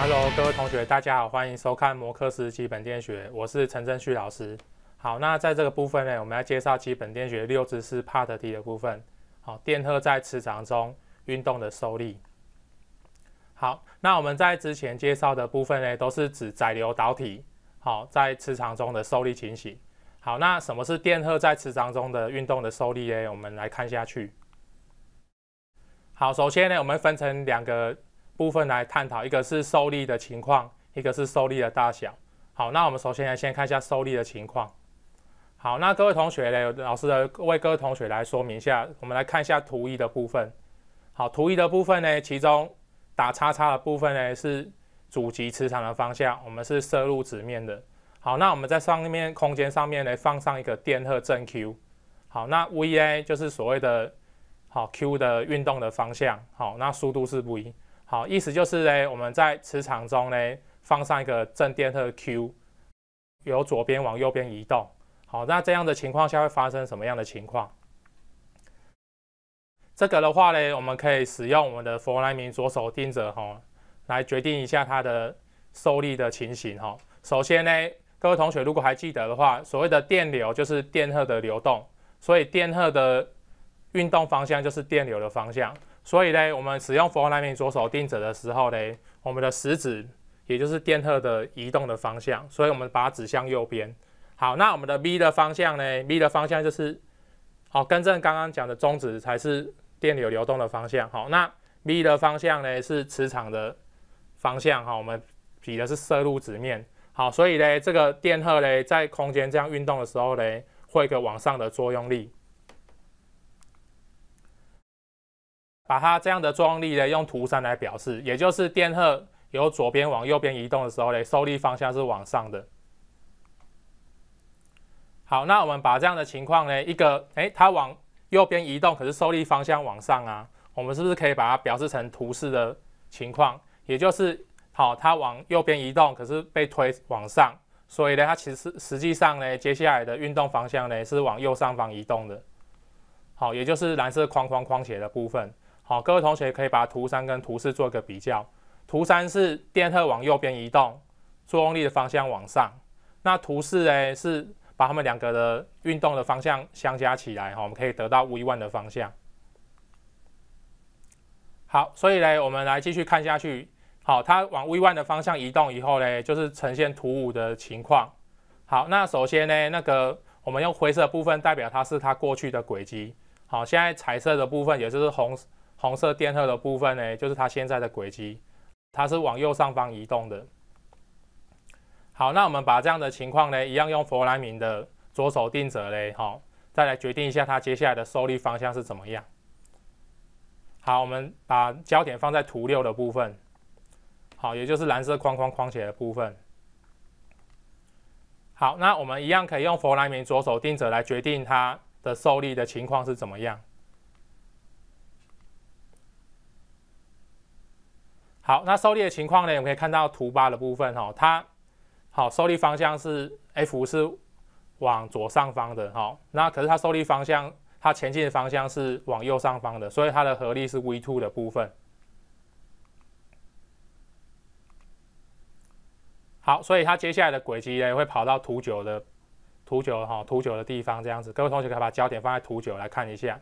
Hello，各位同学，大家好，欢迎收看《摩科斯基本电学》，我是陈振旭老师。好，那在这个部分呢，我们要介绍基本电学六知识 Part 二的部分。好，电荷在磁场中运动的受力。好，那我们在之前介绍的部分呢，都是指载流导体。好，在磁场中的受力情形。好，那什么是电荷在磁场中的运动的受力呢？我们来看下去。好，首先呢，我们分成两个。部分来探讨，一个是受力的情况，一个是受力的大小。好，那我们首先来先看一下受力的情况。好，那各位同学呢，老师的为各位同学来说明一下，我们来看一下图一的部分。好，图一的部分呢，其中打叉叉的部分呢是主极磁场的方向，我们是摄入纸面的。好，那我们在上面空间上面呢放上一个电荷正 Q。好，那 vA 就是所谓的好 Q 的运动的方向。好，那速度是不一。好，意思就是呢，我们在磁场中呢放上一个正电荷 q，由左边往右边移动。好，那这样的情况下会发生什么样的情况？这个的话呢，我们可以使用我们的弗莱明左手定则哈，来决定一下它的受力的情形哈。首先呢，各位同学如果还记得的话，所谓的电流就是电荷的流动，所以电荷的运动方向就是电流的方向。所以呢，我们使用弗莱明左手定则的时候呢，我们的食指也就是电荷的移动的方向，所以我们把它指向右边。好，那我们的 V 的方向呢 v 的方向就是，好，跟正刚刚讲的中指才是电流流动的方向。好，那 V 的方向呢是磁场的方向。好，我们比的是摄入纸面。好，所以呢，这个电荷呢在空间这样运动的时候呢，会一个往上的作用力。把它这样的作用力呢，用图三来表示，也就是电荷由左边往右边移动的时候呢，受力方向是往上的。好，那我们把这样的情况呢，一个哎，它往右边移动，可是受力方向往上啊，我们是不是可以把它表示成图示的情况？也就是好，它往右边移动，可是被推往上，所以呢，它其实实际上呢，接下来的运动方向呢是往右上方移动的。好，也就是蓝色框框框起的部分。好，各位同学可以把图三跟图四做个比较。图三是电荷往右边移动，作用力的方向往上。那图四呢是把它们两个的运动的方向相加起来。哈，我们可以得到 v1 的方向。好，所以呢，我们来继续看下去。好，它往 v1 的方向移动以后呢，就是呈现图五的情况。好，那首先呢，那个我们用灰色部分代表它是它过去的轨迹。好，现在彩色的部分也就是红。红色电荷的部分呢，就是它现在的轨迹，它是往右上方移动的。好，那我们把这样的情况呢，一样用佛莱明的左手定则呢，好，再来决定一下它接下来的受力方向是怎么样。好，我们把焦点放在图六的部分，好，也就是蓝色框框框起来的部分。好，那我们一样可以用佛莱明左手定则来决定它的受力的情况是怎么样。好，那受力的情况呢？我们可以看到图八的部分哈，它好，受力方向是 F 是往左上方的哈，那可是它受力方向，它前进的方向是往右上方的，所以它的合力是 v two 的部分。好，所以它接下来的轨迹呢，会跑到图九的图九哈图九的地方这样子，各位同学可以把焦点放在图九来看一下。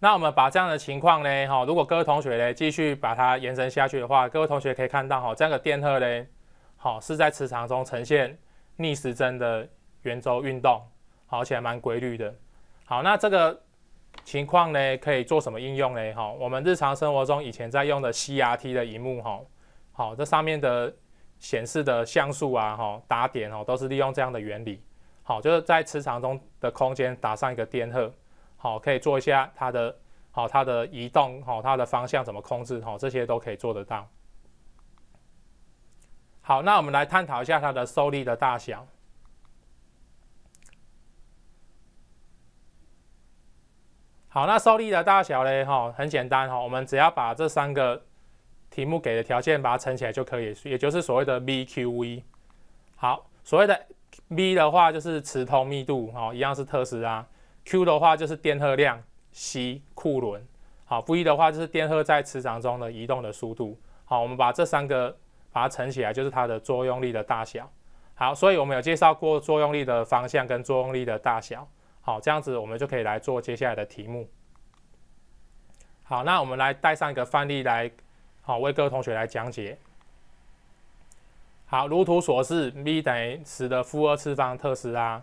那我们把这样的情况呢，哈，如果各位同学呢继续把它延伸下去的话，各位同学可以看到哈，这样的电荷呢，好是在磁场中呈现逆时针的圆周运动，好而且还蛮规律的。好，那这个情况呢可以做什么应用呢？哈，我们日常生活中以前在用的 CRT 的荧幕哈，好这上面的显示的像素啊，哈打点哦都是利用这样的原理，好就是在磁场中的空间打上一个电荷。好，可以做一下它的，好，它的移动，哦、它的方向怎么控制，哦、这些都可以做得到。好，那我们来探讨一下它的受力的大小。好，那受力的大小呢，哈，很简单，哈，我们只要把这三个题目给的条件把它乘起来就可以，也就是所谓的 BQV。好，所谓的 B 的话就是磁通密度，哈，一样是特斯拉。Q 的话就是电荷量，C 库仑，好，v 的话就是电荷在磁场中的移动的速度，好，我们把这三个把它乘起来，就是它的作用力的大小，好，所以我们有介绍过作用力的方向跟作用力的大小，好，这样子我们就可以来做接下来的题目，好，那我们来带上一个范例来，好，为各位同学来讲解，好，如图所示 v 等于十的负二次方特斯拉，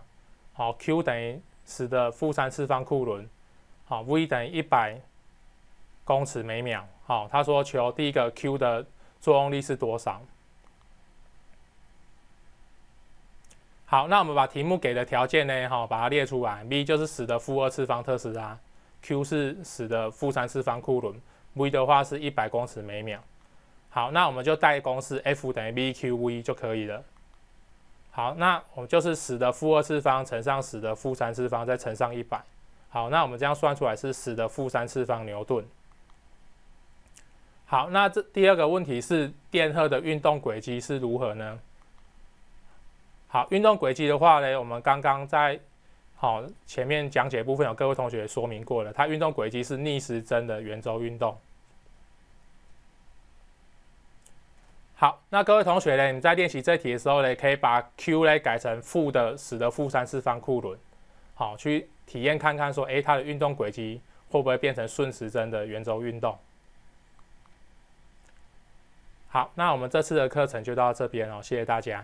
好，Q 等于。使得负三次方库仑，好，v 等于一百公尺每秒，好，他说求第一个 q 的作用力是多少？好，那我们把题目给的条件呢，哈，把它列出来 v 就是使得负二次方特斯拉，q 是使得负三次方库仑，v 的话是一百公尺每秒，好，那我们就代公式 F 等于 BqV 就可以了。好，那我们就是十的负二次方乘上十的负三次方，再乘上一百。好，那我们这样算出来是十的负三次方牛顿。好，那这第二个问题是电荷的运动轨迹是如何呢？好，运动轨迹的话呢，我们刚刚在好前面讲解部分有各位同学说明过了，它运动轨迹是逆时针的圆周运动。好，那各位同学呢？你在练习这题的时候呢，可以把 q 呢改成负的使的负三次方库仑，好，去体验看看说，哎，它的运动轨迹会不会变成顺时针的圆周运动？好，那我们这次的课程就到这边哦，谢谢大家。